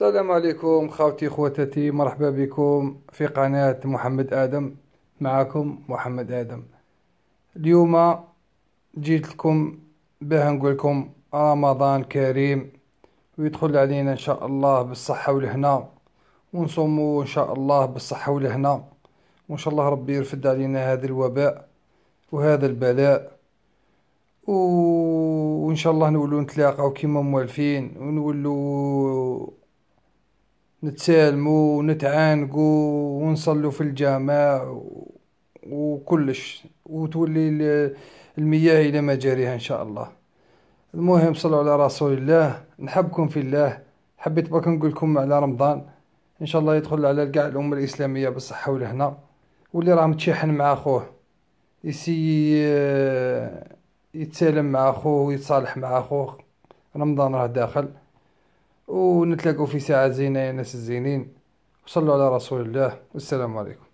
السلام عليكم خاوتي خواتاتي مرحبا بكم في قناة محمد آدم معكم محمد آدم اليوم جيت لكم باه نقول لكم رمضان كريم ويدخل علينا إن شاء الله بالصحة والهنا ونصوموا إن شاء الله بالصحة والهنا وإن شاء الله ربي يرفد علينا هذا الوباء وهذا البلاء وإن شاء الله نولو نتلاقاو كيما موالفين ونولو نتسالمو ونتعانقو ونصلو في الجامع وكلش وتولي المياه إلى مجاريها إن شاء الله المهم صلوا على رسول الله نحبكم في الله حبيت برك نقول لكم على رمضان إن شاء الله يدخل على كاع الأمة الإسلامية بالصحة والهنا واللي راه متشحن مع أخوه يسي يتسالم مع أخوه ويتصالح مع أخوه رمضان راه داخل ونتلاقوا في ساعة زينة يا ناس الزينين وصلوا على رسول الله والسلام عليكم